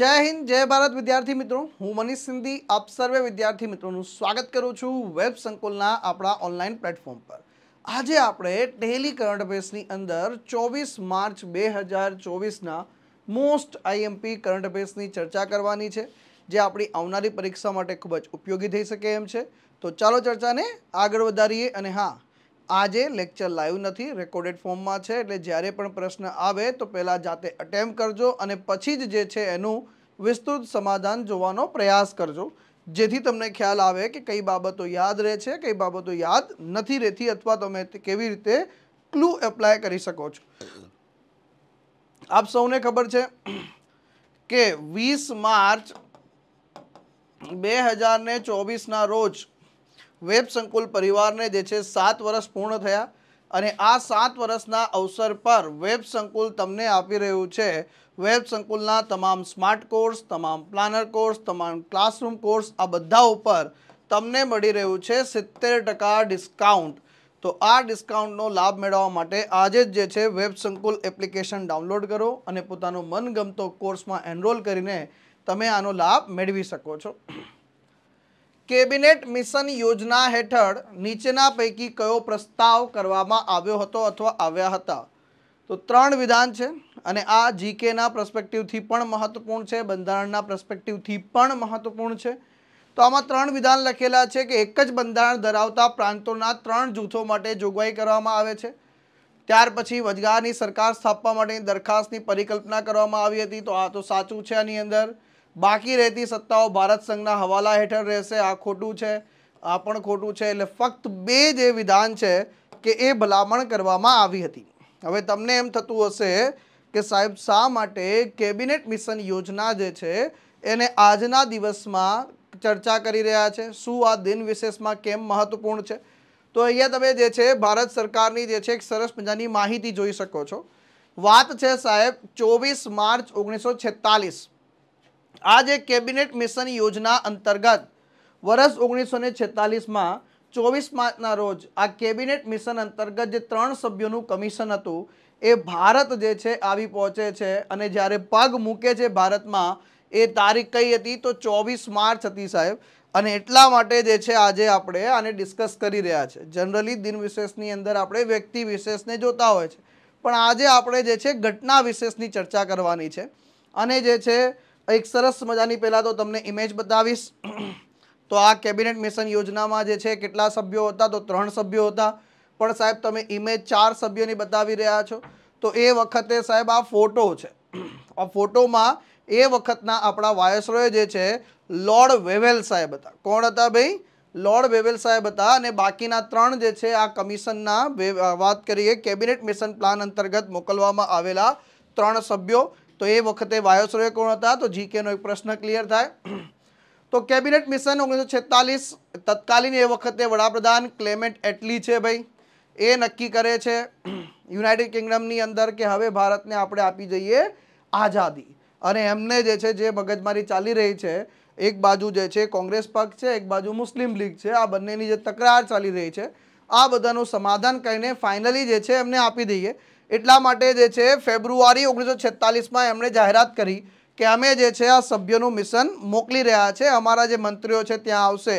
જય હિન્દ જય ભારત વિદ્યાર્થી મિત્રો હું મનીષ સિંધી આપ સર્વે વિદ્યાર્થી મિત્રોનું સ્વાગત કરું છું વેબ સંકુલના આપણા ઓનલાઈન પ્લેટફોર્મ પર આજે આપણે ટેલી કરંટ અફેર્સની અંદર ચોવીસ માર્ચ બે હજાર ચોવીસના મોસ્ટ આઈએમપી કરંટ અફેર્સની ચર્ચા કરવાની છે જે આપણી આવનારી પરીક્ષા માટે ખૂબ જ ઉપયોગી થઈ શકે એમ છે તો ચાલો ચર્ચાને આગળ વધારીએ અને હા આજે લેક્ચર લાઈવ નથી રેકોર્ડેડ ફોર્મમાં છે એટલે જ્યારે પણ પ્રશ્ન આવે તો પહેલાં જાતે અટેમ્પ કરજો અને પછી જ જે છે એનું વિસ્તૃત સમાધાન જોવાનો પ્રયાસ કરજો જેથી તમને ખ્યાલ આવે કે કઈ બાબતો યાદ રહે છે કઈ બાબતો યાદ નથી રહેતી અથવા તમે કેવી રીતે ક્લુ એપ્લાય કરી શકો છો આપ સૌને ખબર છે કે વીસ માર્ચ બે હજાર ચોવીસના રોજ વેબ સંકુલ પરિવારને જે છે સાત વર્ષ પૂર્ણ થયા અને આ સાત વર્ષના અવસર પર વેબ સંકુલ તમને આપી રહ્યું છે વેબ સંકુલના તમામ સ્માર્ટ કોર્સ તમામ પ્લાનર કોર્સ તમામ ક્લાસરૂમ કોર્સ આ બધા ઉપર તમને મળી રહ્યું છે સિત્તેર ટકા ડિસ્કાઉન્ટ તો આ ડિસ્કાઉન્ટનો લાભ મેળવવા માટે આજે જ જે છે વેબ સંકુલ એપ્લિકેશન ડાઉનલોડ કરો અને પોતાનો મનગમતો કોર્સમાં એનરોલ કરીને તમે આનો લાભ મેળવી શકો છો કેબિનેટ મિશન યોજના હેઠળ નીચેના પૈકી કયો પ્રસ્તાવ કરવામાં આવ્યો હતો અથવા આવ્યા હતા તો ત્રણ વિધાન છે અને આ જીકેના પ્રસ્પેક્ટિવથી પણ મહત્વપૂર્ણ છે બંધારણના પ્રસ્પેક્ટિવથી પણ મહત્વપૂર્ણ છે તો આમાં ત્રણ વિધાન લખેલા છે કે એક જ બંધારણ ધરાવતા પ્રાંતોના ત્રણ જૂથો માટે જોગવાઈ કરવામાં આવે છે ત્યાર પછી વજગારની સરકાર સ્થાપવા માટેની દરખાસ્તની પરિકલ્પના કરવામાં આવી હતી તો આ તો સાચું છે આની અંદર બાકી રહેતી સત્તાઓ ભારત સંઘના હવાલા હેઠળ રહેશે આ ખોટું છે આ પણ ખોટું છે એટલે ફક્ત બે જે વિધાન છે કે એ ભલામણ કરવામાં આવી હતી હવે તમને એમ થતું હશે કે સાહેબ શા માટે કેબિનેટ મિશન યોજના જે છે એને આજના દિવસમાં ચર્ચા કરી રહ્યા છે શું આ દિન વિશેષમાં કેમ મહત્વપૂર્ણ છે તો અહીંયા તમે જે છે ભારત સરકારની જે છે એક સરસ મજાની માહિતી જોઈ શકો છો વાત છે સાહેબ ચોવીસ માર્ચ ઓગણીસો છેતાલીસ આ જે કેબિનેટ મિશન યોજના અંતર્ગત વર્ષ ઓગણીસો ને છેતાલીસમાં ચોવીસ માર્ચના રોજ આ કેબિનેટ મિશન અંતર્ગત જે ત્રણ સભ્યોનું કમિશન હતું એ ભારત જે છે આવી પહોંચે છે અને જ્યારે પગ મૂકે છે ભારતમાં એ તારીખ કઈ હતી તો ચોવીસ માર્ચ હતી સાહેબ અને એટલા માટે જે છે આજે આપણે આને ડિસ્કસ કરી રહ્યા છે જનરલી દિન વિશેષની અંદર આપણે વ્યક્તિ વિશેષને જોતા હોય છે પણ આજે આપણે જે છે ઘટના વિશેષની ચર્ચા કરવાની છે અને જે છે એક સરસ મજાની પહેલાં તો તમને ઇમેજ બતાવીશ તો આ કેબિનેટ મિશન યોજનામાં જે છે કેટલા સભ્યો હતા તો ત્રણ સભ્યો હતા પણ સાહેબ તમે ઇમેજ ચાર સભ્યોની બતાવી રહ્યા છો તો એ વખતે સાહેબ આ ફોટો છે આ ફોટોમાં એ વખતના આપણા વાયસરોય જે છે લોર્ડ વેવેલ સાહેબ હતા કોણ હતા ભાઈ લોર્ડ વેવેલ સાહેબ હતા અને બાકીના ત્રણ જે છે આ કમિશનના વાત કરીએ કેબિનેટ મિશન પ્લાન અંતર્ગત મોકલવામાં આવેલા ત્રણ સભ્યો તો એ વખતે વાયોસરોય કોણ હતા તો જીકેનો એક પ્રશ્ન ક્લિયર થાય તો કેબિનેટ મિશન ઓગણીસો છેતાલીસ તત્કાલીન એ વખતે વડાપ્રધાન ક્લેમેન્ટ એટલી છે ભાઈ એ નક્કી કરે છે યુનાઇટેડ કિંગડમની અંદર કે હવે ભારતને આપણે આપી જઈએ આઝાદી અને એમને જે છે જે મગજમારી ચાલી રહી છે એક બાજુ જે છે કોંગ્રેસ પક્ષ છે એક બાજુ મુસ્લિમ લીગ છે આ બંનેની જે તકરાર ચાલી રહી છે આ બધાનું સમાધાન કરીને ફાઇનલી જે છે એમને આપી દઈએ એટલા માટે જે છે ફેબ્રુઆરી ઓગણીસો છેતાલીસમાં એમણે જાહેરાત કરી કે અમે જે છે આ સભ્યોનું મિશન મોકલી રહ્યા છે અમારા જે મંત્રીઓ છે ત્યાં આવશે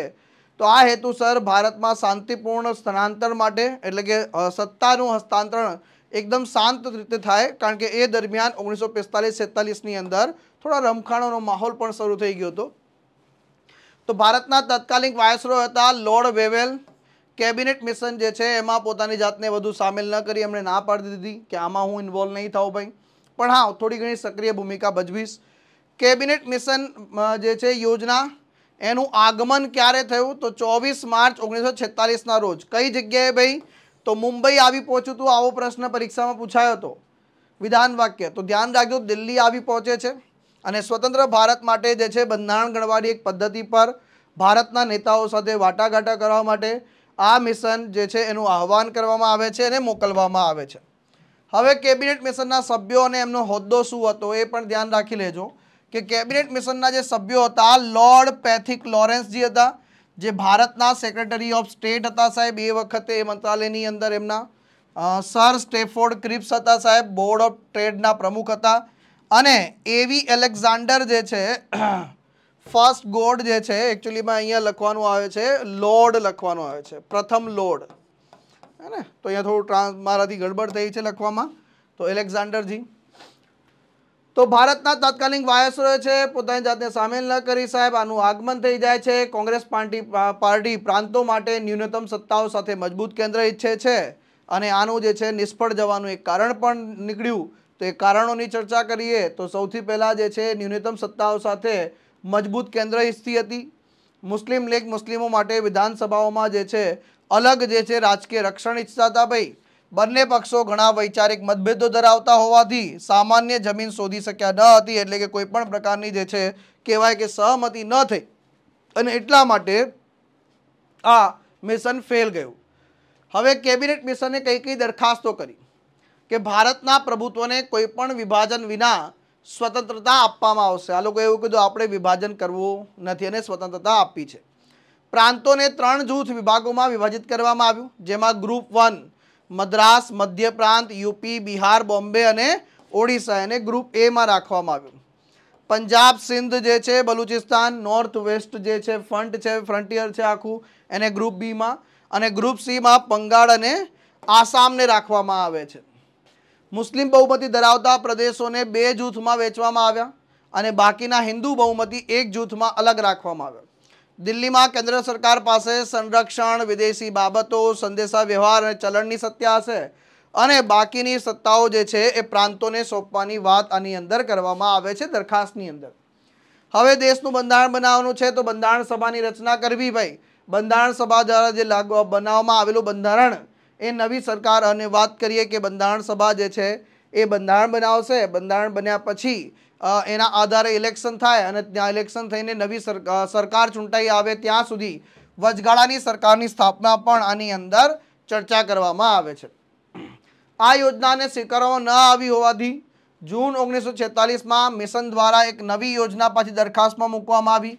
તો આ હેતુ સર ભારતમાં શાંતિપૂર્ણ સ્થળાંતર માટે એટલે કે સત્તાનું હસ્તાંતરણ એકદમ શાંત રીતે થાય કારણ કે એ દરમિયાન ઓગણીસો પિસ્તાલીસ છેતાલીસની અંદર થોડા રમખાણોનો માહોલ પણ શરૂ થઈ ગયો હતો તો ભારતના તત્કાલીન વાયસરો હતા લોર્ડ વેવેલ કેબિનેટ મિશન જે છે એમાં પોતાની જાતને વધુ સામેલ ન કરી એમણે ના પાડી દીધી કે આમાં હું ઇન્વોલ્વ નહીં થાઉં ભાઈ પણ હા થોડી ઘણી સક્રિય ભૂમિકા ભજવીશ કેબિનેટ મિશન જે છે યોજના એનું આગમન ક્યારે થયું તો ચોવીસ માર્ચ ઓગણીસો છેતાલીસના રોજ કઈ જગ્યાએ ભાઈ તો મુંબઈ આવી પહોંચ્યું હતું આવો પ્રશ્ન પરીક્ષામાં પૂછાયો હતો વિધાન વાક્ય તો ધ્યાન રાખજો દિલ્હી આવી પહોંચે છે અને સ્વતંત્ર ભારત માટે જે છે બંધારણ ગણવાની એક પદ્ધતિ પર ભારતના નેતાઓ સાથે વાટાઘાટા કરવા માટે આ મિશન જે છે એનું આહવાન કરવામાં આવે છે અને મોકલવામાં આવે છે હવે કેબિનેટ મિશનના સભ્યો અને એમનો હોદ્દો શું હતો એ પણ ધ્યાન રાખી લેજો કે કેબિનેટ મિશનના જે સભ્યો હતા લોર્ડ પેથિક લોરેન્સજી હતા જે ભારતના સેક્રેટરી ઓફ સ્ટેટ હતા સાહેબ એ વખતે એ મંત્રાલયની અંદર એમના સર સ્ટેફોર્ડ ક્રિપ્સ હતા સાહેબ બોર્ડ ઓફ ટ્રેડના પ્રમુખ હતા અને એવી એલેક્ઝાન્ડર જે છે ફર્સ્ટ ગોડ જે છે એકચ્યુઅલીમાં અહીંયા લખવાનું આવે છે લોડ લખવાનું આવે છે પ્રથમ લોડ હે ને તો અહીંયા થોડું ટ્રાન્સ મારાથી ગડબડ થઈ છે લખવામાં તો એલેક્ઝાન્ડરજી તો ભારતના તાત્કાલિક વાયસરોએ છે પોતાની જાતને સામેલ ન કરી સાહેબ આનું આગમન થઈ જાય છે કોંગ્રેસ પાર્ટી પાર્ટી પ્રાંતો માટે ન્યૂનતમ સત્તાઓ સાથે મજબૂત કેન્દ્ર ઈચ્છે છે અને આનું જે છે નિષ્ફળ જવાનું એક કારણ પણ નીકળ્યું તો એ કારણોની ચર્ચા કરીએ તો સૌથી પહેલાં જે છે ન્યૂનતમ સત્તાઓ સાથે મજબૂત કેન્દ્ર કેન્દ્રસ્થિતિ હતી મુસ્લિમ લીગ મુસ્લિમો માટે વિધાનસભાઓમાં જે છે અલગ જે છે રાજકીય રક્ષણ ઈચ્છતા હતા ભાઈ બંને પક્ષો ઘણા વૈચારિક મતભેદો ધરાવતા હોવાથી સામાન્ય જમીન શોધી શક્યા ન હતી એટલે કે કોઈ પણ પ્રકારની જે છે કહેવાય કે સહમતિ ન થઈ અને એટલા માટે આ મિશન ફેલ ગયું હવે કેબિનેટ મિશને કઈ કઈ દરખાસ્તો કરી કે ભારતના પ્રભુત્વને કોઈ પણ વિભાજન વિના સ્વતંત્રતા આપવામાં આવશે આ લોકો એવું કીધું આપણે વિભાજન કરવું નથી અને સ્વતંત્રતા આપી છે પ્રાંતોને ત્રણ જૂથ વિભાગોમાં વિભાજિત કરવામાં આવ્યું જેમાં ગ્રુપ વન મદ્રાસ મધ્ય પ્રાંત યુપી બિહાર બોમ્બે અને ઓડિશા એને ગ્રુપ એમાં રાખવામાં આવ્યું પંજાબ સિંધ જે છે બલુચિસ્તાન નોર્થ વેસ્ટ જે છે ફ્રન્ટ છે ફ્રન્ટિયર છે આખું એને ગ્રુપ બીમાં અને ગ્રુપ સીમાં બંગાળ અને આસામને રાખવામાં આવે છે મુસ્લિમ બહુમતી ધરાવતા પ્રદેશોને બે જૂથમાં વેચવામાં આવ્યા અને બાકીના હિન્દુ બહુમતી એક જૂથમાં અલગ રાખવામાં આવ્યા દિલ્હીમાં કેન્દ્ર સરકાર પાસે સંરક્ષણ વિદેશી બાબતો સંદેશા વ્યવહાર અને ચલણની સત્તા હશે અને બાકીની સત્તાઓ જે છે એ પ્રાંતોને સોંપવાની વાત આની અંદર કરવામાં આવે છે દરખાસ્તની અંદર હવે દેશનું બંધારણ બનાવવાનું છે તો બંધારણ સભાની રચના કરવી ભાઈ બંધારણ સભા દ્વારા જે લાગુ બનાવવામાં આવેલું બંધારણ એ નવી સરકાર અને વાત કરીએ કે બંધારણ સભા જે છે એ બંધારણ બનાવશે બંધારણ બન્યા પછી એના આધારે ઇલેક્શન થાય અને ત્યાં ઇલેક્શન થઈને નવી સરકાર ચૂંટાઈ આવે ત્યાં સુધી વચગાળાની સરકારની સ્થાપના પણ આની અંદર ચર્ચા કરવામાં આવે છે આ યોજનાને સ્વીકારવામાં ન આવી હોવાથી જૂન ઓગણીસો છેતાલીસમાં મિશન દ્વારા એક નવી યોજના પાછી દરખાસ્તમાં મૂકવામાં આવી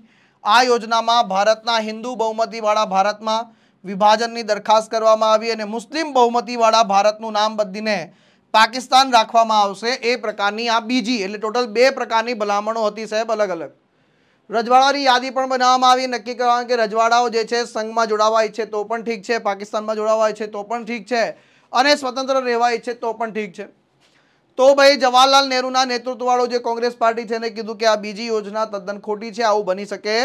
આ યોજનામાં ભારતના હિન્દુ બહુમતીવાળા ભારતમાં વિભાજનની દરખાસ્ત કરવામાં આવી અને મુસ્લિમ બહુમતીવાળા ભારતનું નામ બદલીને પાકિસ્તાન રાખવામાં આવશે એ પ્રકારની આ બીજી એટલે ટોટલ બે પ્રકારની ભલામણો હતી સાહેબ અલગ અલગ રજવાડાની યાદી પણ બનાવવામાં આવી નક્કી કરવામાં કે રજવાડાઓ જે છે સંઘમાં જોડાવા ઈચ્છે તો પણ ઠીક છે પાકિસ્તાનમાં જોડાવા ઈચ્છે તો પણ ઠીક છે અને સ્વતંત્ર રહેવા ઈચ્છે તો પણ ઠીક છે તો ભાઈ જવાહરલાલ નહેરુના નેતૃત્વવાળો જે કોંગ્રેસ પાર્ટી છે એને કીધું કે આ બીજી યોજના તદ્દન ખોટી છે આવું બની શકે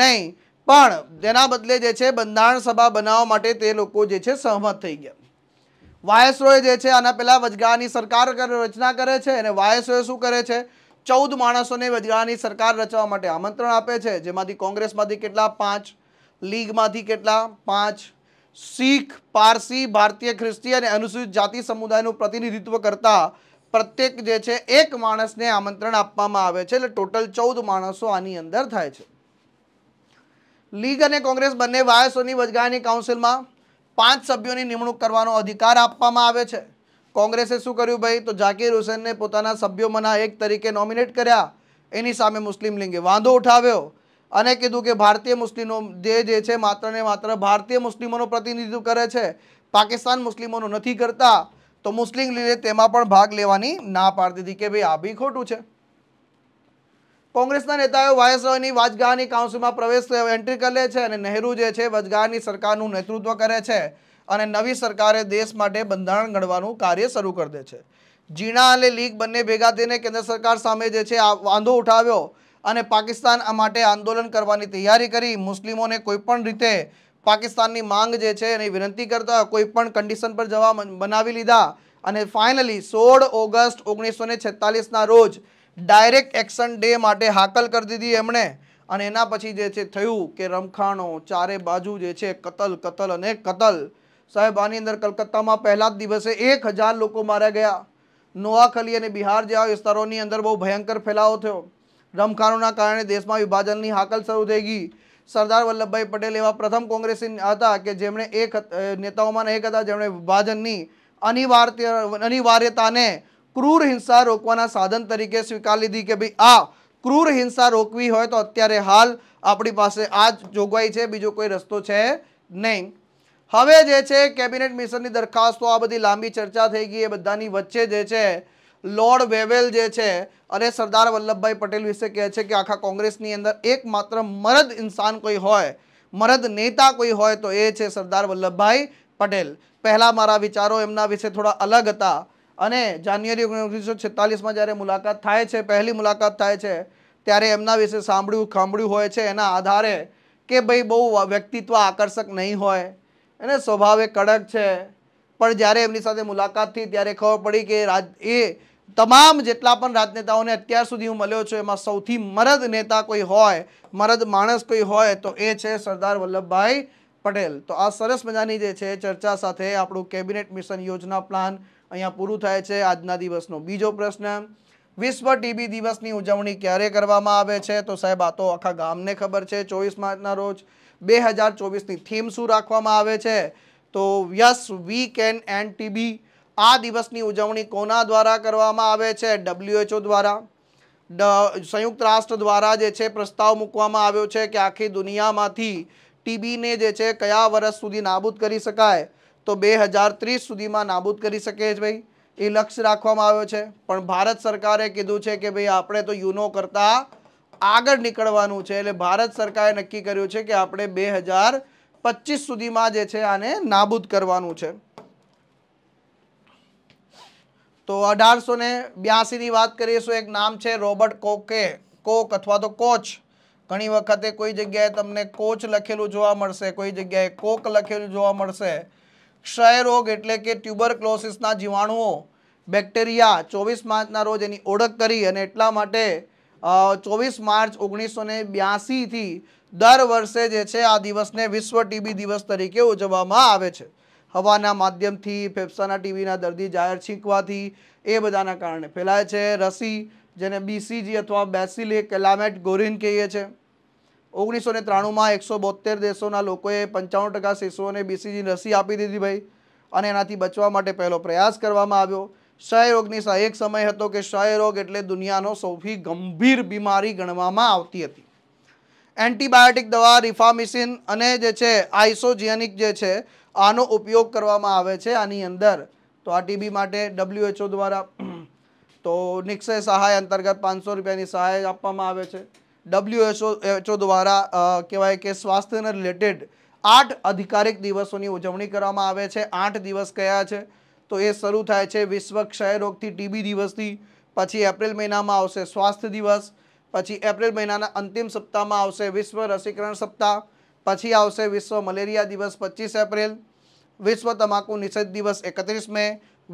નહીં પણ તેના બદલે જે છે બંધારણ સભા બનાવવા માટે તે લોકો જે છે સહમત થઈ ગયા વાયસરોએ જે છે આના પહેલાં વચગાળાની સરકાર રચના કરે છે અને વાયસરોએ શું કરે છે ચૌદ માણસોને વચગાળાની સરકાર રચવા માટે આમંત્રણ આપે છે જેમાંથી કોંગ્રેસમાંથી કેટલા પાંચ લીગમાંથી કેટલા પાંચ શીખ પારસી ભારતીય ખ્રિસ્તી અને અનુસૂચિત જાતિ સમુદાયનું પ્રતિનિધિત્વ કરતા પ્રત્યેક જે છે એક માણસને આમંત્રણ આપવામાં આવે છે એટલે ટોટલ ચૌદ માણસો આની અંદર થાય છે લીગ અને કોંગ્રેસ બંને વાયસોની વચગાળાની કાઉન્સિલમાં પાંચ સભ્યોની નિમણૂક કરવાનો અધિકાર આપવામાં આવે છે કોંગ્રેસે શું કર્યું ભાઈ તો જાકીર હુસેનને પોતાના સભ્યોમાંના એક તરીકે નોમિનેટ કર્યા એની સામે મુસ્લિમ લીગે વાંધો ઉઠાવ્યો અને કીધું કે ભારતીય મુસ્લિમો જે જે છે માત્ર ને માત્ર ભારતીય મુસ્લિમોનું પ્રતિનિધિત્વ કરે છે પાકિસ્તાન મુસ્લિમોનું નથી કરતા તો મુસ્લિમ લીગે તેમાં પણ ભાગ લેવાની ના પાડી દીધી કે ભાઈ આ બી ખોટું છે કોંગ્રેસના નેતાઓ વાયસરાયની વાજગાની કાઉન્સિલમાં પ્રવેશ એન્ટ્રી કરે છે અને નહેરુ જે છે વજગાની સરકારનું નેતૃત્વ કરે છે અને નવી સરકારે દેશ માટે બંધારણ ઘડવાનું કાર્ય શરૂ કરી દે છે જીણા અને લીગ બંને ભેગા થઈને કેન્દ્ર સરકાર સામે જે છે વાંધો ઉઠાવ્યો અને પાકિસ્તાન આ માટે આંદોલન કરવાની તૈયારી કરી મુસ્લિમોને કોઈપણ રીતે પાકિસ્તાનની માંગ જે છે એની વિનંતી કરતા કોઈપણ કન્ડિશન પર જવા બનાવી લીધા અને ફાઇનલી સોળ ઓગસ્ટ ઓગણીસો ને રોજ ડાયરેક્ટ એક્શન ડે માટે હાકલ કરી દીધી એમણે અને એના પછી જે છે થયું કે રમખાણો ચારે બાજુ જે છે કતલ કતલ અને કતલ સાહેબ આની અંદર કલકત્તામાં પહેલા જ દિવસે એક હજાર લોકો માર્યા ગયા નોઆખલી અને બિહાર જેવા વિસ્તારોની અંદર બહુ ભયંકર ફેલાવો થયો રમખાણોના કારણે દેશમાં વિભાજનની હાકલ શરૂ થઈ ગઈ સરદાર વલ્લભભાઈ પટેલ એવા પ્રથમ કોંગ્રેસી હતા કે જેમણે એક નેતાઓમાંના એક હતા જેમણે વિભાજનની અનિવાર્ય અનિવાર્યતાને ક્રૂર હિંસા રોકવાના સાધન તરીકે સ્વીકાર લીધી કે ભાઈ આ ક્રૂર હિંસા રોકવી હોય તો અત્યારે હાલ આપણી પાસે આ જ જોગવાઈ છે બીજો કોઈ રસ્તો છે નહીં હવે જે છે કેબિનેટ મિશનની દરખાસ્તો આ બધી લાંબી ચર્ચા થઈ ગઈ એ બધાની વચ્ચે જે છે લોર્ડ વેવેલ જે છે અને સરદાર વલ્લભભાઈ પટેલ વિશે કહે છે કે આખા કોંગ્રેસની અંદર એકમાત્ર મરદ ઇન્સાન કોઈ હોય મરદ નેતા કોઈ હોય તો એ છે સરદાર વલ્લભભાઈ પટેલ પહેલાં મારા વિચારો એમના વિશે થોડા અલગ હતા અને જાન્યુઆરી ઓગણીસો છેતાલીસમાં જ્યારે મુલાકાત થાય છે પહેલી મુલાકાત થાય છે ત્યારે એમના વિશે સાંભળ્યું ખાંભળ્યું હોય છે એના આધારે કે ભાઈ બહુ વ્યક્તિત્વ આકર્ષક નહીં હોય એને સ્વભાવે કડક છે પણ જ્યારે એમની સાથે મુલાકાત થઈ ત્યારે ખબર પડી કે રાજ એ તમામ જેટલા પણ રાજનેતાઓને અત્યાર સુધી હું મળ્યો છું એમાં સૌથી મરદ નેતા કોઈ હોય મરદ માણસ કોઈ હોય તો એ છે સરદાર વલ્લભભાઈ પટેલ તો આ સરસ મજાની જે છે ચર્ચા સાથે આપણું કેબિનેટ મિશન યોજના પ્લાન અહીંયા પૂરું થાય છે આજના દિવસનો બીજો પ્રશ્ન વિશ્વ ટીબી દિવસની ઉજવણી ક્યારે કરવામાં આવે છે તો સાહેબ આ તો આખા ગામને ખબર છે ચોવીસ માર્ચના રોજ બે હજાર ચોવીસની થીમ શું રાખવામાં આવે છે તો yes we can end TB આ દિવસની ઉજવણી કોના દ્વારા કરવામાં આવે છે ડબલ્યુએચઓ દ્વારા સંયુક્ત રાષ્ટ્ર દ્વારા જે છે પ્રસ્તાવ મૂકવામાં આવ્યો છે કે આખી દુનિયામાંથી ટીબીને જે છે કયા વર્ષ સુધી નાબૂદ કરી શકાય તો બે હજાર ત્રીસ સુધીમાં નાબૂદ કરી શકે છે ભાઈ એ લક્ષ્ય રાખવામાં આવ્યો છે પણ ભારત સરકારે કીધું છે કે ભાઈ આપણે તો યુનો કરતાં આગળ નીકળવાનું છે એટલે ભારત સરકારે નક્કી કર્યું છે કે આપણે બે હજાર પચીસ સુધીમાં જે છે આને નાબૂદ કરવાનું છે તો અઢારસો ને બ્યાસીની વાત કરીએ તો એક નામ છે રોબર્ટ કોકે કોક અથવા તો કોચ ઘણી વખતે કોઈ જગ્યાએ તમને કોચ લખેલું જોવા મળશે કોઈ જગ્યાએ કોક લખેલું જોવા મળશે ક્ષયરોગ એટલે કે ટ્યુબરક્લોસિસના જીવાણુઓ બેક્ટેરિયા ચોવીસ માર્ચના રોજ એની ઓળખ કરી અને એટલા માટે ચોવીસ માર્ચ ઓગણીસો ને બ્યાસીથી દર વર્ષે જે છે આ દિવસને વિશ્વ ટીબી દિવસ તરીકે ઉજવવામાં આવે છે હવાના માધ્યમથી ફેફસાના ટીબીના દર્દી જાહેર છીંકવાથી એ બધાના કારણે ફેલાય છે રસી જેને બીસીજી અથવા બેસિલે કેલામેટ ગોરિન કહીએ છીએ ઓગણીસો ને ત્રાણુંમાં એકસો બોતેર દેશોના લોકોએ પંચાણું ટકા શિશુઓને બીસીજી રસી આપી દીધી ભાઈ અને એનાથી બચવા માટે પહેલો પ્રયાસ કરવામાં આવ્યો ક્ષયરોગની એક સમય હતો કે ક્ષયરોગ એટલે દુનિયાનો સૌથી ગંભીર બીમારી ગણવામાં આવતી હતી એન્ટીબાયોટિક દવા રિફામિસિન અને જે છે આઇસોજિયનિક જે છે આનો ઉપયોગ કરવામાં આવે છે આની અંદર તો આ ટીબી માટે ડબ્લ્યુએચઓ દ્વારા તો નિક્ષય સહાય અંતર્ગત પાંચસો રૂપિયાની સહાય આપવામાં આવે છે ડબ્લ્યુએચઓ એચઓ દ્વારા કહેવાય કે સ્વાસ્થ્યને રિલેટેડ આઠ અધિકારિક દિવસોની ઉજવણી કરવામાં આવે છે આઠ દિવસ કયા છે તો એ શરૂ થાય છે વિશ્વ ક્ષય રોગથી ટીબી દિવસથી પછી એપ્રિલ મહિનામાં આવશે સ્વાસ્થ્ય દિવસ પછી એપ્રિલ મહિનાના અંતિમ સપ્તાહમાં આવશે વિશ્વ રસીકરણ સપ્તાહ પછી આવશે વિશ્વ મલેરિયા દિવસ પચીસ એપ્રિલ વિશ્વ તમાકુ નિષેધ દિવસ એકત્રીસ મે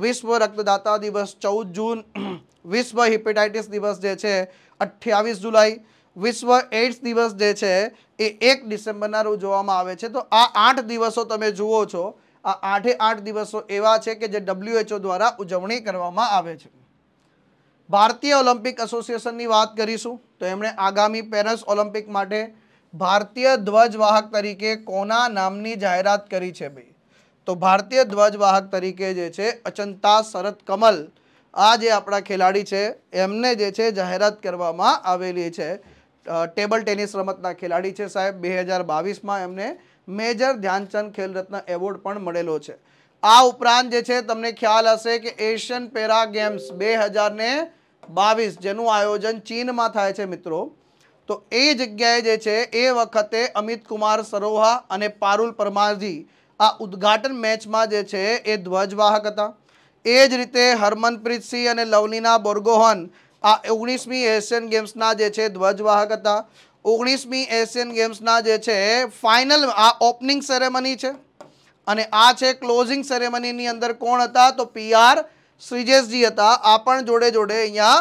વિશ્વ રક્તદાતા દિવસ ચૌદ જૂન વિશ્વ હિપેટાઇટિસ દિવસ જે છે અઠ્યાવીસ જુલાઈ વિશ્વ એઇડ્સ દિવસ જે છે એ એક ડિસેમ્બરના રોજ જોવામાં આવે છે તો આ આઠ દિવસો તમે જુઓ છો આ આઠે આઠ દિવસો એવા છે કે જે ડબ્લ્યુએચઓ દ્વારા ઉજવણી કરવામાં આવે છે ભારતીય ઓલિમ્પિક એસોસિએશનની વાત કરીશું તો એમણે આગામી પેરિસ ઓલિમ્પિક માટે ભારતીય ધ્વજવાહક તરીકે કોના નામની જાહેરાત કરી છે ભાઈ તો ભારતીય ધ્વજવાહક તરીકે જે છે અચંતા શરદ કમલ આ જે આપણા ખેલાડી છે એમને જે છે જાહેરાત કરવામાં આવેલી છે ટેબલ ટેનિસ રમતના ખેલાડી છે સાહેબ બે હજાર બાવીસમાં એમને મેજર ધ્યાનચંદ ખેલરત્ન એવોર્ડ પણ મળેલો છે આ ઉપરાંત જે છે તમને ખ્યાલ હશે કે એશિયન પેરા ગેમ્સ બે હજાર ને બાવીસ જેનું આયોજન ચીનમાં થાય છે મિત્રો તો એ જગ્યાએ જે છે એ વખતે અમિત કુમાર સરોહા અને પારુલ પરમારજી આ ઉદ્ઘાટન મેચમાં જે છે એ ધ્વજવાહક હતા એ જ રીતે હરમનપ્રીત સિંહ અને લવલીના બોર્ગોહન આ ઓગણીસમી એશિયન ગેમ્સના જે છે ધ્વજવાહક હતા ઓગણીસમી એશિયન ગેમ્સના જે છે ફાઇનલ આ ઓપનિંગ સેરેમની છે અને આ છે ક્લોઝિંગ સેરેમનીની અંદર કોણ હતા તો પીઆર શ્રીજેશજી હતા આ પણ જોડે જોડે અહીંયા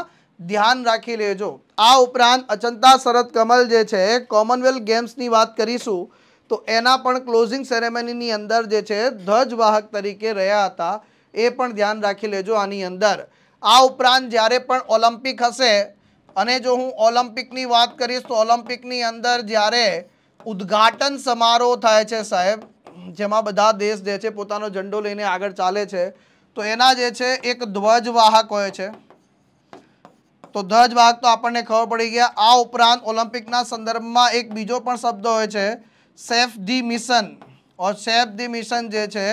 ધ્યાન રાખી લેજો આ ઉપરાંત અચંતા શરદ કમલ જે છે કોમનવેલ્થ ગેમ્સની વાત કરીશું તો એના પણ ક્લોઝિંગ સેરેમનીની અંદર જે છે ધ્વજવાહક તરીકે રહ્યા હતા એ પણ ધ્યાન રાખી લેજો આની અંદર આ ઉપરાંત જ્યારે પણ ઓલિમ્પિક હશે અને જો હું ઓલિમ્પિકની વાત કરીશ તો ઓલિમ્પિકની અંદર જ્યારે ઉદ્ઘાટન સમારોહ થાય છે સાહેબ જેમાં બધા દેશ જે છે પોતાનો ઝંડો લઈને આગળ ચાલે છે તો એના જે છે એક ધ્વજવાહક હોય છે તો ધ્વજવાહક તો આપણને ખબર પડી ગયા આ ઉપરાંત ઓલિમ્પિકના સંદર્ભમાં એક બીજો પણ શબ્દ હોય છે chef de mission or chef de mission જે છે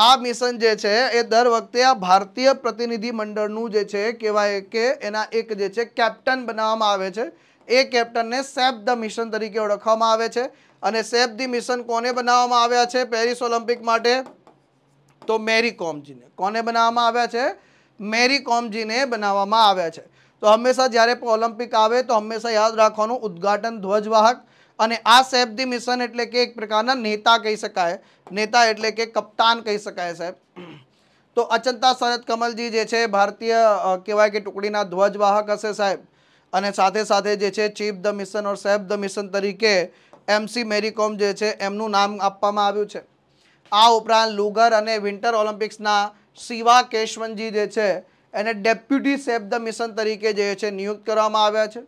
આ મિશન જે છે એ દર વખતે આ ભારતીય પ્રતિનિધિ મંડળનું જે છે કહેવાય કે એના એક જે છે કેપ્ટન બનાવવામાં આવે છે એ કેપ્ટનને સેફ ધ મિશન તરીકે ઓળખવામાં આવે છે અને સેફ ધી મિશન કોને બનાવવામાં આવ્યા છે પેરિસ ઓલિમ્પિક માટે તો મેરી કોમજીને કોને બનાવવામાં આવ્યા છે મેરી કોમજીને બનાવવામાં આવ્યા છે તો હંમેશા જ્યારે ઓલિમ્પિક આવે તો હંમેશા યાદ રાખવાનું ઉદ્ઘાટન ધ્વજવાહક અને આ શહેબદી મિશન એટલે કે એક પ્રકારના નેતા કહી શકાય નેતા એટલે કે કપ્તાન કહી શકાય સાહેબ તો અચંતા શરદ કમલજી જે છે ભારતીય કહેવાય કે ટુકડીના ધ્વજવાહક હશે સાહેબ અને સાથે સાથે જે છે ચીફ ધ મિશન ઓર સાહેબ ધ મિશન તરીકે એમસી મેરીકોમ જે છે એમનું નામ આપવામાં આવ્યું છે આ ઉપરાંત લુગર અને વિન્ટર ઓલિમ્પિક્સના શિવા કેશવનજી જે છે એને ડેપ્યુટી સેફ ધ મિશન તરીકે જે છે નિયુક્ત કરવામાં આવ્યા છે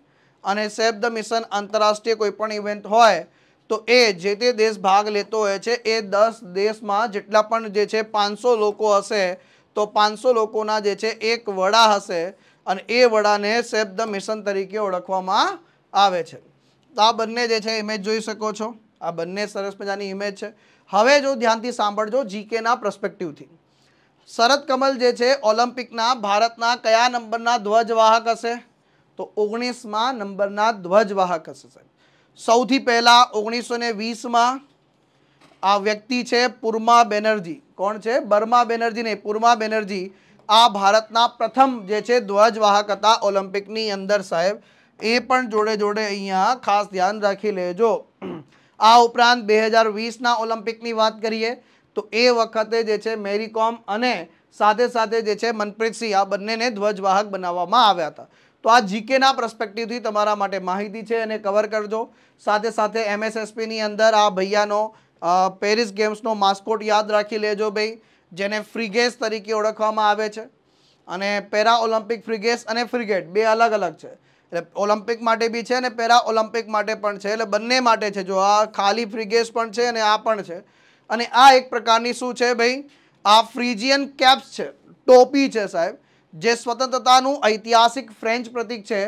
અને સેફ ધ મિશન આંતરરાષ્ટ્રીય કોઈપણ ઇવેન્ટ હોય તો એ જે તે દેશ ભાગ લેતો હોય છે એ દસ દેશમાં જેટલા પણ જે છે પાંચસો લોકો હશે તો પાંચસો લોકોના જે છે એક વડા હશે અને એ વડાને સેફ ધ મિશન તરીકે ઓળખવામાં આવે છે તો આ બંને જે છે ઇમેજ જોઈ શકો છો આ બંને સરસ મજાની ઇમેજ છે હવે જો ધ્યાનથી સાંભળજો જીકેના પ્રસ્પેક્ટિવથી શરદ કમલ જે છે ઓલિમ્પિકના ભારતના કયા નંબરના ધ્વજવાહક હશે તો ઓગણીસમાં નંબરના ધ્વજવાહક હશે સાહેબ સૌથી પહેલાં ઓગણીસો ને વીસમાં આ વ્યક્તિ છે પૂર્મા બેનર્જી કોણ છે બર્મા બેનર્જી નહીં પૂર્મા બેનર્જી આ ભારતના પ્રથમ જે છે ધ્વજવાહક હતા ઓલિમ્પિકની અંદર સાહેબ એ પણ જોડે જોડે અહીંયા ખાસ ધ્યાન રાખી લેજો આ ઉપરાંત બે હજાર વીસના ઓલિમ્પિકની વાત કરીએ તો એ વખતે જે છે મેરી કોમ અને સાથે સાથે જે છે મનપ્રીતસિંહ આ બંનેને ધ્વજવાહક બનાવવામાં આવ્યા હતા તો આ જીકેના પ્રસ્પેક્ટિવથી તમારા માટે માહિતી છે અને કવર કરજો સાથે સાથે એમએસએસપીની અંદર આ ભૈયાનો પેરિસ ગેમ્સનો માસ્કોટ યાદ રાખી લેજો ભાઈ જેને ફ્રીગેસ તરીકે ઓળખવામાં આવે છે અને પેરા ઓલિમ્પિક ફ્રીગેસ અને ફ્રિગેટ બે અલગ અલગ છે એટલે ઓલિમ્પિક માટે બી છે અને પેરા ઓલિમ્પિક માટે પણ છે એટલે બંને માટે છે જો આ ખાલી ફ્રીગેસ પણ છે અને આ પણ છે અને આ એક પ્રકારની શું છે ભાઈ આ ફ્રીજિયન કેપ્સ છે ટોપી છે સાહેબ જે સ્વતંત્રતાનું ઐતિહાસિક ફ્રેન્ચ પ્રતિક છે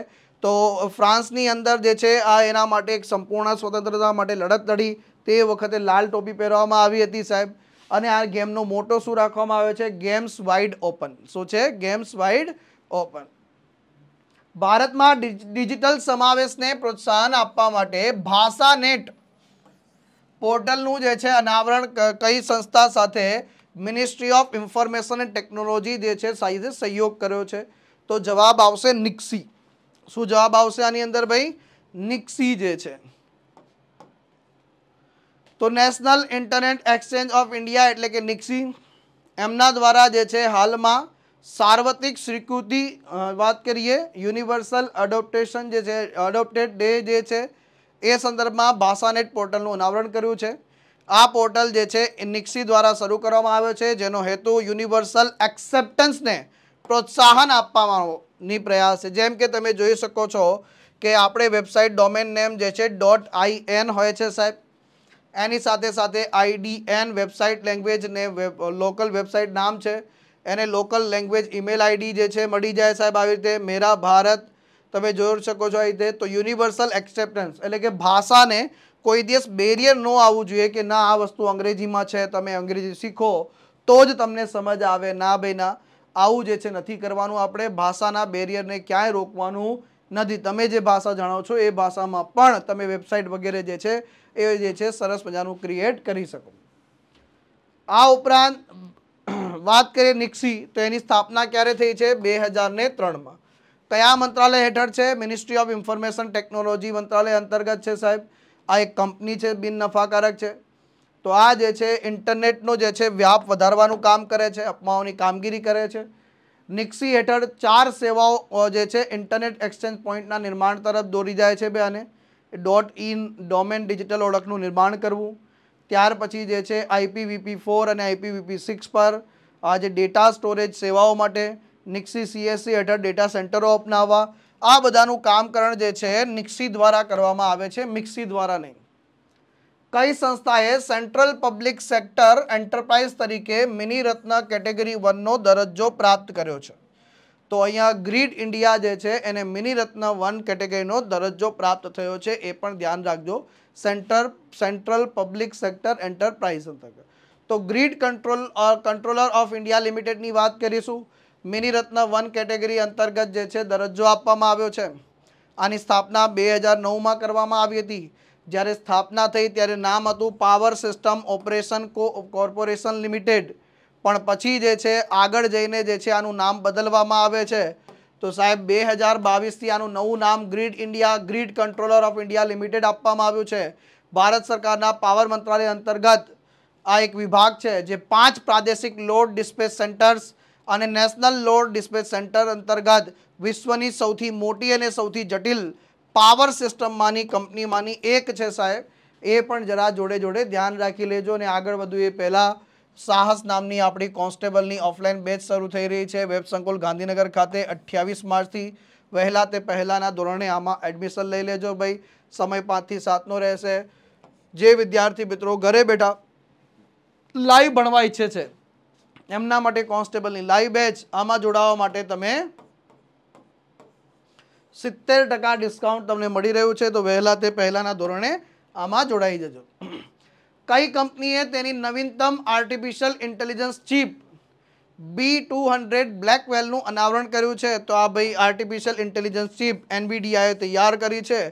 તો ફ્રાન્સની અંદર જે છે આ એના માટે એક સંપૂર્ણ સ્વતંત્રતા માટે લડત લડી તે વખતે લાલ ટોપી પહેરવામાં આવી હતી સાહેબ અને આ ગેમનો મોટો શું રાખવામાં આવ્યો છે ગેમ્સ વાઇડ ઓપન શું છે ગેમ્સ વાઇડ ઓપન ભારતમાં ડિજિટલ સમાવેશને પ્રોત્સાહન આપવા માટે ભાષા નેટ પોર્ટલનું જે છે અનાવરણ કઈ સંસ્થા સાથે ministry of information and technology જે છે સાઈઝે સહયોગ કર્યો છે તો જવાબ આવશે નિક્સી શું જવાબ આવશે આની અંદર ભાઈ નિક્સી જે છે તો national internet exchange of India એટલે કે નિક્સી એમના દ્વારા જે છે હાલમાં સાર્વત્રિક સ્વીકૃતિ વાત કરીએ યુનિવર્સલ અડોપ્ટેશન જે છે અડોપ્ટેડ ડે જે છે એ સંદર્ભમાં ભાષાનેટ પોર્ટલનું અનાવરણ કર્યું છે આ પોર્ટલ જે છે એ નિક્સી દ્વારા શરૂ કરવામાં આવ્યો છે જેનો હેતુ યુનિવર્સલ એક્સેપ્ટન્સને પ્રોત્સાહન આપવામાંની પ્રયાસ છે જેમ કે તમે જોઈ શકો છો કે આપણે વેબસાઇટ ડોમેન નેમ જે છે ડોટ આઈ એન હોય છે સાહેબ એની સાથે સાથે આઈડીએન વેબસાઇટ લેંગ્વેજ ને લોકલ વેબસાઇટ નામ છે એને લોકલ લેંગ્વેજ ઈમેલ આઈડી જે છે મળી જાય સાહેબ આવી રીતે મેરા ભારત તમે જોઈ શકો છો આ રીતે તો યુનિવર્સલ એક્સેપ્ટન્સ એટલે કે ભાષાને કોઈ દિવસ બેરિયર ન આવવું જોઈએ કે ના આ વસ્તુ અંગ્રેજીમાં છે તમે અંગ્રેજી શીખો તો જ તમને સમજ આવે ના ભાઈ ના આવું જે છે નથી કરવાનું આપણે ભાષાના બેરિયરને ક્યાંય રોકવાનું નથી તમે જે ભાષા જાણો છો એ ભાષામાં પણ તમે વેબસાઇટ વગેરે જે છે એ જે છે સરસ મજાનું ક્રિએટ કરી શકો આ ઉપરાંત વાત કરીએ નિક્સી તો એની સ્થાપના ક્યારે થઈ છે બે હજારને ત્રણમાં કયા મંત્રાલય હેઠળ છે મિનિસ્ટ્રી ઓફ ઇન્ફોર્મેશન ટેકનોલોજી મંત્રાલય અંતર્ગત છે સાહેબ આ એક કંપની છે બિન નફાકારક છે તો આ જે છે ઇન્ટરનેટનો જે છે વ્યાપ વધારવાનું કામ કરે છે અપમાઓની કામગીરી કરે છે નિક્સી હેઠળ ચાર સેવાઓ જે છે ઇન્ટરનેટ એક્સચેન્જ પોઈન્ટના નિર્માણ તરફ દોરી જાય છે બે આને ડોટ ઇન ડોમેન ડિજિટલ ઓળખનું નિર્માણ કરવું ત્યાર પછી જે છે આઈપીવીપી ફોર અને આઈપીવીપી સિક્સ પર આ જે ડેટા સ્ટોરેજ સેવાઓ માટે નિક્સી સીએસસી હેઠળ ડેટા સેન્ટરો અપનાવવા આ બધાનું કામકરણ જે છે નિક્સી દ્વારા કરવામાં આવે છે મિક્સી દ્વારા નહીં કઈ સંસ્થાએ સેન્ટ્રલ પબ્લિક સેક્ટર એન્ટરપ્રાઇઝ તરીકે મિની રત્ન કેટેગરી વનનો દરજ્જો પ્રાપ્ત કર્યો છે તો અહીંયા ગ્રીડ ઇન્ડિયા જે છે એને મિની રત્ન વન કેટેગરીનો દરજ્જો પ્રાપ્ત થયો છે એ પણ ધ્યાન રાખજો centre central public sector enterprise અંતર્ગત તો grid control controller of India લિમિટેડની વાત કરીશું મિનિરત્ન વન કેટેગરી અંતર્ગત જે છે દરજ્જો આપવામાં આવ્યો છે આની સ્થાપના બે હજાર નવમાં કરવામાં આવી હતી જ્યારે સ્થાપના થઈ ત્યારે નામ હતું power system operation co corporation limited પણ પછી જે છે આગળ જઈને જે છે આનું નામ બદલવામાં આવે છે તો સાહેબ બે હજાર બાવીસથી આનું નવું નામ grid India grid controller of India limited આપવામાં આવ્યું છે ભારત સરકારના પાવર મંત્રાલય અંતર્ગત આ એક વિભાગ છે જે પાંચ પ્રાદેશિક લોડ ડિસ્પેચ સેન્ટર્સ અને નેશનલ લોડ ડિસ્પેચ સેન્ટર અંતર્ગત વિશ્વની સૌથી મોટી અને સૌથી જટિલ પાવર સિસ્ટમમાંની કંપનીમાંની એક છે સાહેબ એ પણ જરા જોડે જોડે ધ્યાન રાખી લેજો અને આગળ વધુ એ પહેલાં સાહસ નામની આપણી કોન્સ્ટેબલની ઓફલાઈન બેચ શરૂ થઈ રહી છે વેબ સંકુલ ગાંધીનગર ખાતે અઠ્યાવીસ માર્ચથી વહેલા તે પહેલાંના ધોરણે આમાં એડમિશન લઈ લેજો ભાઈ સમય પાંચથી સાતનો રહેશે જે વિદ્યાર્થી મિત્રો ઘરે બેઠા લાઈવ ભણવા ઈચ્છે છે એમના માટે કોન્સ્ટેબલની લાઈવ બેચ આમાં જોડાવા માટે તમે સિત્તેર ટકા ડિસ્કાઉન્ટ તમને મળી રહ્યું છે તો વહેલા તે પહેલાંના ધોરણે આમાં જોડાઈ જજો કઈ કંપનીએ તેની નવીનતમ artificial intelligence chip B two hundred બ્લેક વેલનું અનાવરણ કર્યું છે તો આ ભાઈ આર્ટિફિશિયલ ઇન્ટેલિજન્સ ચીપ એનબીડીઆઈએ તૈયાર કરી છે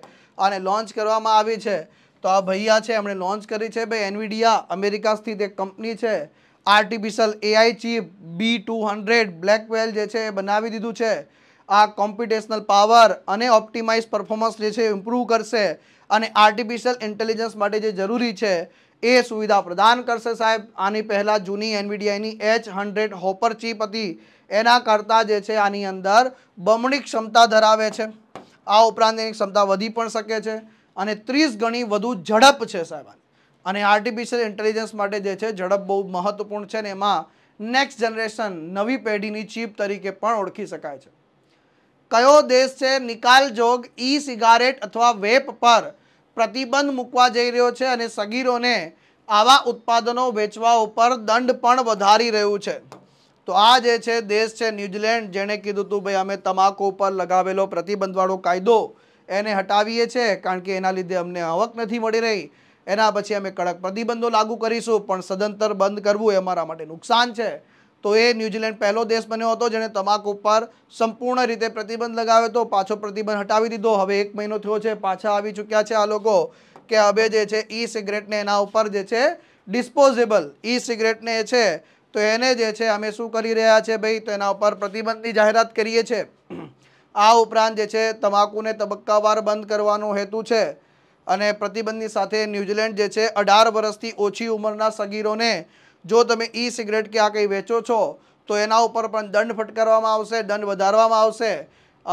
અને લોન્ચ કરવામાં આવી છે તો આ ભૈયા છે એમણે લોન્ચ કરી છે ભાઈ એનવીડિયા અમેરિકા સ્થિત એક કંપની છે artificial AI chip B two hundred Blackwell જે છે એ બનાવી દીધું છે આ કોમ્પિટેશનલ પાવર અને ઓપ્ટિમાઇઝ પરફોર્મન્સ જે છે ઇમ્પ્રૂવ કરશે અને આર્ટિફિશિયલ ઇન્ટેલિજન્સ માટે જે જરૂરી છે એ સુવિધા પ્રદાન કરશે સાહેબ આની પહેલાં જૂની એનવીડીઆઈની એચ હંડ્રેડ હોપર ચીપ હતી એના કરતાં જે છે આની અંદર બમણી ક્ષમતા ધરાવે છે આ ઉપરાંત એની ક્ષમતા વધી પણ શકે છે અને ત્રીસ ગણી વધુ ઝડપ છે સાહેબ અને આર્ટિફિશિયલ ઇન્ટેલિજન્સ માટે જે છે ઝડપ બહુ મહત્વપૂર્ણ છે અને એમાં નેક્સ્ટ જનરેશન નવી પેઢીની ચીપ તરીકે પણ ઓળખી શકાય છે કયો દેશ છે નિકાલ જોગ ઈ સિગારેટ અથવા વેપ પર પ્રતિબંધ મૂકવા જઈ રહ્યો છે અને સગીરોને આવા ઉત્પાદનો વેચવા ઉપર દંડ પણ વધારી રહ્યું છે તો આ જે છે દેશ છે ન્યૂઝીલેન્ડ જેણે કીધું હતું ભાઈ અમે તમાકુ પર લગાવેલો પ્રતિબંધવાળો કાયદો એને હટાવીએ છીએ કારણ કે એના લીધે અમને આવક નથી મળી રહી એના પછી અમે કડક પ્રતિબંધો લાગુ કરીશું પણ સદંતર બંધ કરવું એ અમારા માટે નુકસાન છે તો એ ન્યૂઝીલેન્ડ પહેલો દેશ બન્યો હતો જેણે તમાકુ ઉપર સંપૂર્ણ રીતે પ્રતિબંધ લગાવ્યો હતો પાછો પ્રતિબંધ હટાવી દીધો હવે એક મહિનો થયો છે પાછા આવી ચૂક્યા છે આ લોકો કે હવે જે છે ઈ સિગરેટને એના ઉપર જે છે ડિસ્પોઝેબલ ઈ સિગરેટને એ છે તો એને જે છે અમે શું કરી રહ્યા છે ભાઈ તો એના ઉપર પ્રતિબંધની જાહેરાત કરીએ છીએ આ ઉપરાંત જે છે તમાકુને તબક્કાવાર બંધ કરવાનો હેતુ છે અને પ્રતિબંધની સાથે ન્યૂઝીલેન્ડ જે છે અઢાર વર્ષથી ઓછી ઉંમરના સગીરોને જો તમે ઈ સિગરેટ કે આ કંઈ વેચો છો તો એના ઉપર પણ દંડ ફટકારવામાં આવશે દંડ વધારવામાં આવશે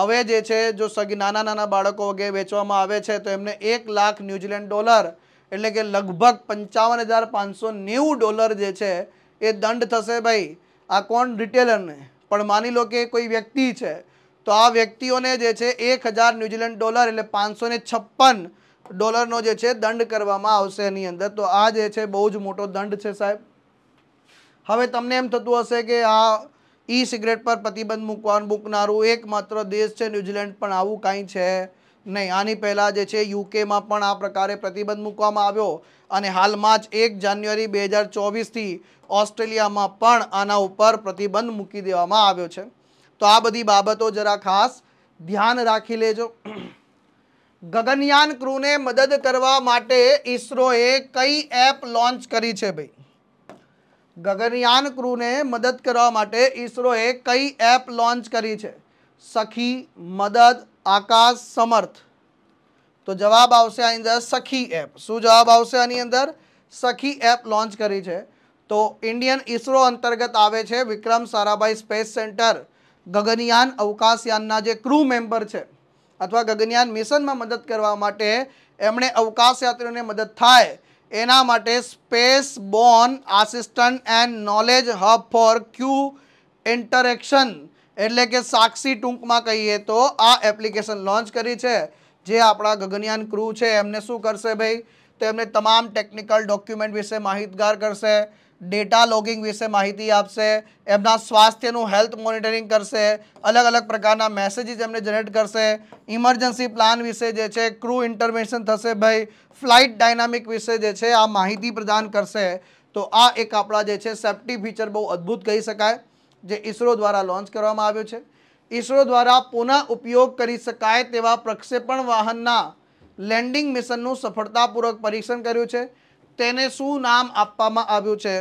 હવે જે છે જો સગી નાના નાના બાળકો વગેરે વેચવામાં આવે છે તો એમને એક લાખ ન્યૂઝીલેન્ડ ડોલર એટલે કે લગભગ પંચાવન હજાર પાંચસો નેવું ડોલર જે છે એ દંડ થશે ભાઈ આ કોણ રિટેલરને પણ માની લો કે કોઈ વ્યક્તિ છે તો આ વ્યક્તિઓને જે છે એક હજાર ન્યૂઝીલેન્ડ ડોલર એટલે પાંચસો છપ્પન ડોલરનો જે છે દંડ કરવામાં આવશે એની અંદર તો આ જે છે બહુ જ મોટો દંડ છે સાહેબ હવે તમને એમ થતું હશે કે આ ઈ સિગરેટ પર પ્રતિબંધ મૂકવાનું મૂકનારું એકમાત્ર દેશ છે ન્યૂઝીલેન્ડ પણ આવું કાંઈ છે નહીં આની પહેલાં જે છે યુકેમાં પણ આ પ્રકારે પ્રતિબંધ મૂકવામાં આવ્યો અને હાલમાં જ એક જાન્યુઆરી બે હજાર ચોવીસથી ઓસ્ટ્રેલિયામાં પણ આના ઉપર પ્રતિબંધ મૂકી દેવામાં આવ્યો છે તો આ બધી બાબતો જરા ખાસ ધ્યાન રાખી લેજો ગગનયાન ક્રૂને મદદ કરવા માટે ઈસરોએ કઈ એપ લોન્ચ કરી છે ભાઈ ગગનયાન ક્રૂને મદદ કરવા માટે ઈસરોએ કઈ એપ લોન્ચ કરી છે સખી મદદ આકાશ સમર્થ તો જવાબ આવશે આની અંદર સખી એપ શું જવાબ આવશે આની અંદર સખી એપ લોન્ચ કરી છે તો ઇન્ડિયન ઈસરો અંતર્ગત આવે છે વિક્રમ સારાભાઈ સ્પેસ સેન્ટર ગગનયાન અવકાશયાનના જે ક્રૂ મેમ્બર છે અથવા ગગનયાન મિશનમાં મદદ કરવા માટે એમણે અવકાશયાત્રીઓને મદદ થાય એના માટે space borne assistant and knowledge hub for crew interaction એટલે કે સાક્ષી ટૂંકમાં કહીએ તો આ એપ્લિકેશન લોન્ચ કરી છે જે આપણા ગગનયાન ક્રૂ છે એમને શું કરશે ભાઈ તો એમને તમામ ટેકનિકલ ડોક્યુમેન્ટ વિશે માહિતગાર કરશે ડેટા લોગિંગ વિશે માહિતી આપશે એમના સ્વાસ્થ્યનું હેલ્થ મોનિટરિંગ કરશે અલગ અલગ પ્રકારના મેસેજીસ એમને જનરેટ કરશે ઇમરજન્સી પ્લાન વિશે જે છે ક્રૂ ઇન્ટરવેન્શન થશે ભાઈ ફ્લાઇટ ડાયનામિક વિશે જે છે આ માહિતી પ્રદાન કરશે તો આ એક આપણા જે છે સેફ્ટી ફીચર બહુ અદ્ભુત કહી શકાય જે ઇસરો દ્વારા લોન્ચ કરવામાં આવ્યું છે ઇસરો દ્વારા પુનઃ ઉપયોગ કરી શકાય તેવા પ્રક્ષેપણ વાહનના લેન્ડિંગ મિશનનું સફળતાપૂર્વક પરીક્ષણ કર્યું છે તેને શું નામ આપવામાં આવ્યું છે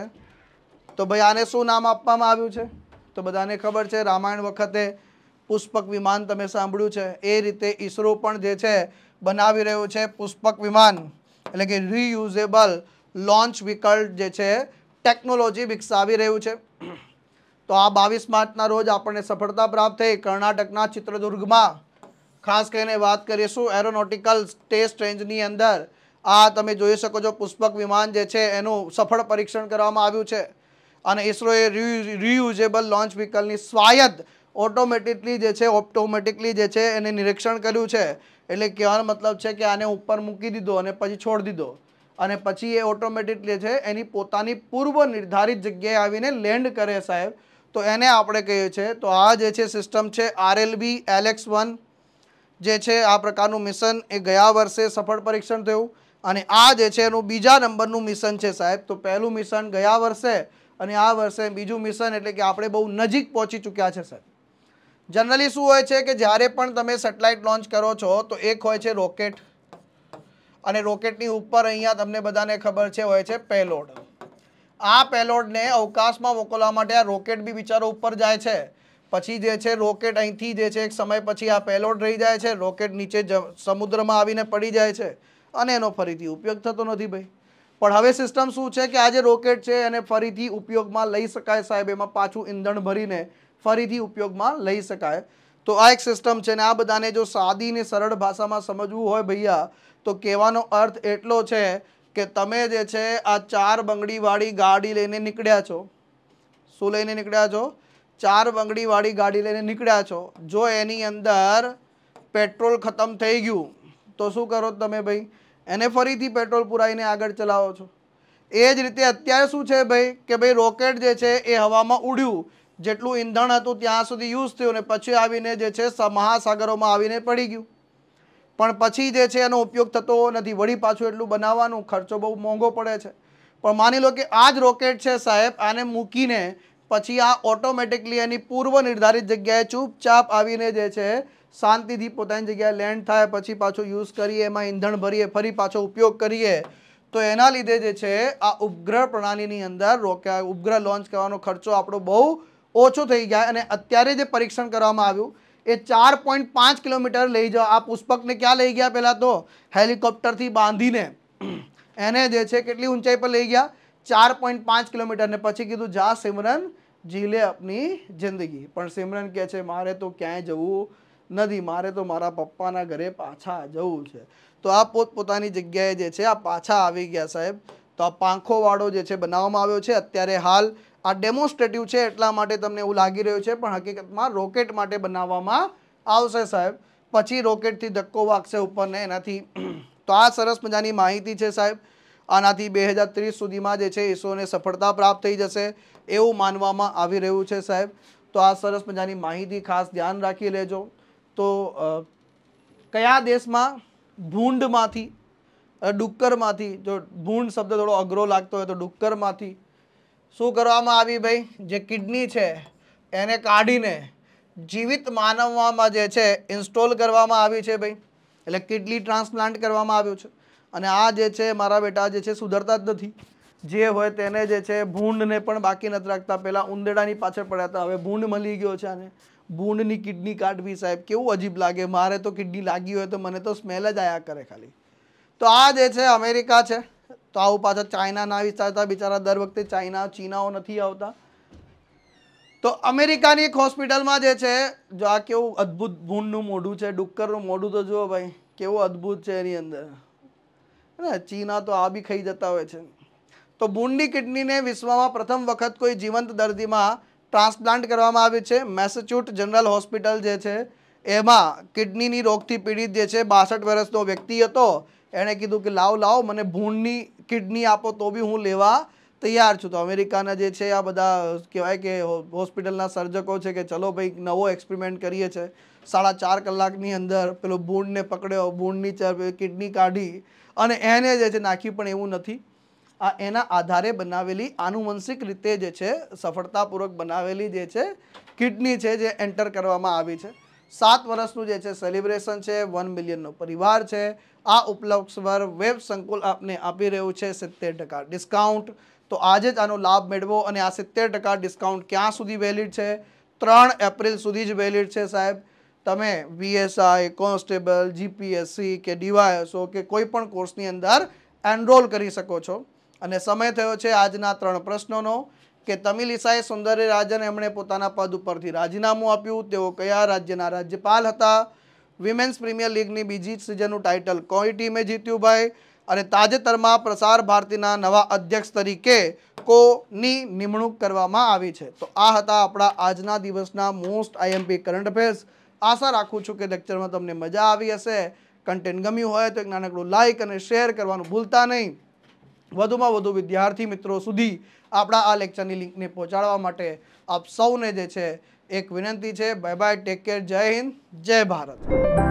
તો ભાઈ આને શું નામ આપવામાં આવ્યું છે તો બધાને ખબર છે રામાયણ વખતે પુષ્પક વિમાન તમે સાંભળ્યું છે એ રીતે ઈસરો પણ જે છે બનાવી રહ્યું છે પુષ્પક વિમાન એટલે કે રીયુઝેબલ લોન્ચ વિકલ્ટ જે છે ટેકનોલોજી વિકસાવી રહ્યું છે તો આ બાવીસ માર્ચના રોજ આપણને સફળતા પ્રાપ્ત થઈ કર્ણાટકના ચિત્રદુર્ગમાં ખાસ કરીને વાત કરીશું એરોનોટિકલ ટેસ્ટ રેન્જની અંદર આ તમે જોઈ શકો છો પુષ્પક વિમાન જે છે એનું સફળ પરીક્ષણ કરવામાં આવ્યું છે અને ઇસરોએ રિયુઝેબલ લોન્ચ વ્હીકલની સ્વાયત ઓટોમેટિકલી જે છે ઓટોમેટિકલી જે છે એને નિરીક્ષણ કર્યું છે એટલે કહેવાનો મતલબ છે કે આને ઉપર મૂકી દીધો અને પછી છોડી દીધો અને પછી એ ઓટોમેટિકલી છે એની પોતાની પૂર્વ નિર્ધારિત જગ્યાએ આવીને લેન્ડ કરે સાહેબ તો એને આપણે કહીએ છીએ તો આ જે છે સિસ્ટમ છે આરએલબી એલેક્સ વન જે છે આ પ્રકારનું મિશન એ ગયા વર્ષે સફળ પરીક્ષણ થયું અને આ જે છે એનું બીજા નંબરનું મિશન છે સાહેબ તો પહેલું મિશન ગયા વર્ષે અને આ વર્ષે બીજું મિશન એટલે કે આપણે બહુ નજીક પહોંચી ચૂક્યા છે સાહેબ જનરલી શું હોય છે કે જ્યારે પણ તમે સેટેલાઇટ લોન્ચ કરો છો તો એક હોય છે રોકેટ અને રોકેટની ઉપર અહીંયા તમને બધાને ખબર છે હોય છે પેલોડ આ પેલોડને અવકાશમાં મોકલવા માટે આ રોકેટ બી બિચારો ઉપર જાય છે પછી જે છે રોકેટ અહીંથી જે છે એક સમય પછી આ પેલોડ રહી જાય છે રોકેટ નીચે સમુદ્રમાં આવીને પડી જાય છે અને એનો ફરીથી ઉપયોગ થતો નથી ભાઈ પણ હવે સિસ્ટમ શું છે કે આ જે રોકેટ છે એને ફરીથી ઉપયોગમાં લઈ શકાય સાહેબ એમાં પાછું ઈંધણ ભરીને ફરીથી ઉપયોગમાં લઈ શકાય તો આ એક સિસ્ટમ છે ને આ બધાને જો સાદી ને સરળ ભાષામાં સમજવું હોય ભૈયા તો કહેવાનો અર્થ એટલો છે કે તમે જે છે આ ચાર બંગડીવાળી ગાડી લઈને નીકળ્યા છો શું લઈને નીકળ્યા છો ચાર બંગડીવાળી ગાડી લઈને નીકળ્યા છો જો એની અંદર પેટ્રોલ ખતમ થઈ ગયું તો શું કરો તમે ભાઈ એને ફરીથી પેટ્રોલ પુરાવીને આગળ ચલાવો છો એ જ રીતે અત્યારે શું છે ભાઈ કે ભાઈ રોકેટ જે છે એ હવામાં ઉડ્યું જેટલું ઈંધણ હતું ત્યાં સુધી યુઝ થયું ને પછી આવીને જે છે મહાસાગરોમાં આવીને પડી ગયું પણ પછી જે છે એનો ઉપયોગ થતો નથી વળી પાછું એટલું બનાવવાનું ખર્ચો બહુ મોંઘો પડે છે પણ માની લો કે આ જ રોકેટ છે સાહેબ આને મૂકીને પછી આ ઓટોમેટિકલી એની પૂર્વ નિર્ધારિત જગ્યાએ ચૂપચાપ આવીને જે છે શાંતિથી પોતાની જગ્યાએ લેન્ડ થાય પછી પાછો યુઝ કરીએ એમાં ઈંધણ ભરીએ ફરી પાછો ઉપયોગ કરીએ તો એના લીધે જે છે આ ઉપગ્રહ પ્રણાલીની અંદર રોક્યા ઉપગ્રહ લોન્ચ કરવાનો ખર્ચો આપણો બહુ ઓછો થઈ જાય અને અત્યારે જે પરીક્ષણ કરવામાં આવ્યું એ ચાર પોઈન્ટ પાંચ કિલોમીટર લઈ જાઓ આ પુષ્પકને ક્યાં લઈ ગયા પહેલાં તો હેલિકોપ્ટરથી બાંધીને એને જે છે કેટલી ઊંચાઈ પર લઈ ગયા ચાર પોઈન્ટ પાંચ કિલોમીટરને પછી કીધું જા સિમરન જીલે આપની જિંદગી પણ સિમરન કહે છે મારે તો ક્યાંય જવું નથી મારે તો મારા પપ્પાના ઘરે પાછા જવું છે તો આ પોતપોતાની જગ્યાએ જે છે આ પાછા આવી ગયા સાહેબ તો આ પાંખોવાળો જે છે બનાવવામાં આવ્યો છે અત્યારે હાલ આ ડેમોન્સ્ટ્રેટિવ છે એટલા માટે તમને એવું લાગી રહ્યું છે પણ હકીકતમાં રોકેટ માટે બનાવવામાં આવશે સાહેબ પછી રોકેટથી ધક્કો વાગશે ઉપરને એનાથી તો આ સરસ મજાની માહિતી છે સાહેબ આનાથી બે હજાર ત્રીસ સુધીમાં જે છે ઈસરોને સફળતા પ્રાપ્ત થઈ જશે એવું માનવામાં આવી રહ્યું છે સાહેબ તો આ સરસ મજાની માહિતી ખાસ ધ્યાન રાખી લેજો તો કયા દેશમાં ભૂંડમાંથી ડુક્કરમાંથી જો ભૂંડ શબ્દ થોડો અઘરો લાગતો હોય તો ડુક્કરમાંથી શું કરવામાં આવી ભાઈ જે કિડની છે એને કાઢીને જીવિત માનવમાં જે છે ઇન્સ્ટોલ કરવામાં આવી છે ભાઈ એટલે કિડની ટ્રાન્સપ્લાન્ટ કરવામાં આવ્યું છે અને આ જે છે મારા બેટા જે છે સુધરતા જ નથી જે હોય તેને જે છે ભૂંડને પણ બાકી નથી રાખતા પહેલાં ઉંદેડાની પાછળ પડ્યા હતા હવે ભૂંડ મળી ગયો છે આને બૂંડની કિડની કાઢવી સાહેબ કેવું અજીબ લાગે મારે તો કિડની લાગી હોય તો મને તો સ્મેલ જ આયા કરે ખાલી તો આ જે છે અમેરિકા છે તો આવું પાછા ચાઇના ના વિચારતા બિચારા દર વખતે ચાઇના ચીનાઓ નથી આવતા તો અમેરિકાની એક હોસ્પિટલમાં જે છે જો આ કેવું અદ્ભુત ભૂંડનું મોઢું છે ડુક્કરનું મોઢું તો જુઓ ભાઈ કેવું અદ્ભુત છે એની અંદર ને ચીના તો આ બી ખાઈ જતા હોય છે તો ભૂંડની કિડનીને વિશ્વમાં પ્રથમ વખત કોઈ જીવંત દર્દીમાં ટ્રાન્સપ્લાન્ટ કરવામાં આવ્યું છે મેસેચ્યુટ જનરલ હોસ્પિટલ જે છે એમાં કિડનીની રોગથી પીડિત જે છે બાસઠ વર્ષનો વ્યક્તિ હતો એણે કીધું કે લાવ લાવ મને ભૂણની કિડની આપો તો બી હું લેવા તૈયાર છું તો અમેરિકાના જે છે આ બધા કહેવાય કે હોસ્પિટલના સર્જકો છે કે ચલો ભાઈ નવો એક્સપેરિમેન્ટ કરીએ છે સાડા ચાર કલાકની અંદર પેલો ભૂણને પકડ્યો ભૂણની કિડની કાઢી અને એને જે છે નાખી પણ એવું નથી આ એના આધારે બનાવેલી આનુવંશિક રીતે જે છે સફળતાપૂર્વક બનાવેલી જે છે કિડની છે જે એન્ટર કરવામાં આવી છે સાત વર્ષનું જે છે સેલિબ્રેશન છે વન મિલિયનનો પરિવાર છે આ ઉપલક્ષ પર વેબ સંકુલ આપને આપી રહ્યું છે સિત્તેર ટકા ડિસ્કાઉન્ટ તો આજે જ આનો લાભ મેળવો અને આ સિત્તેર ટકા ડિસ્કાઉન્ટ ક્યાં સુધી વેલિડ છે ત્રણ એપ્રિલ સુધી જ વેલિડ છે સાહેબ તમે વીએસઆઈ કોન્સ્ટેબલ જીપીએસસી કે ડીવાયસો કે કોઈ પણ કોર્સની અંદર એનરોલ કરી શકો છો અને સમય થયો છે આજના ત્રણ પ્રશ્નોનો કે તમિલિસાઈ સુંદરી રાજન એમણે પોતાના પદ ઉપરથી રાજીનામું આપ્યું તેઓ કયા રાજ્યના રાજ્યપાલ હતા વિમેન્સ પ્રીમિયર લીગની બીજી સિઝનનું ટાઇટલ કોઈ ટીમે જીત્યું ભાઈ અને તાજેતરમાં પ્રસાર ભારતીના નવા અધ્યક્ષ તરીકે કોની નિમણૂક કરવામાં આવી છે તો આ હતા આપણા આજના દિવસના મોસ્ટ આઈએમપી કરંટ અફેર્સ આશા રાખું છું કે લેક્ચરમાં તમને મજા આવી હશે કન્ટેન્ટ ગમ્યું હોય તો એક નાનકડું લાઇક અને શેર કરવાનું ભૂલતા નહીં વધુમાં વધુ વિદ્યાર્થી મિત્રો સુધી આપણા આ લેક્ચરની લિંકને પહોંચાડવા માટે આપ સૌને જે છે એક વિનંતી છે બાય બાય ટેક કેર જય હિન્દ જય ભારત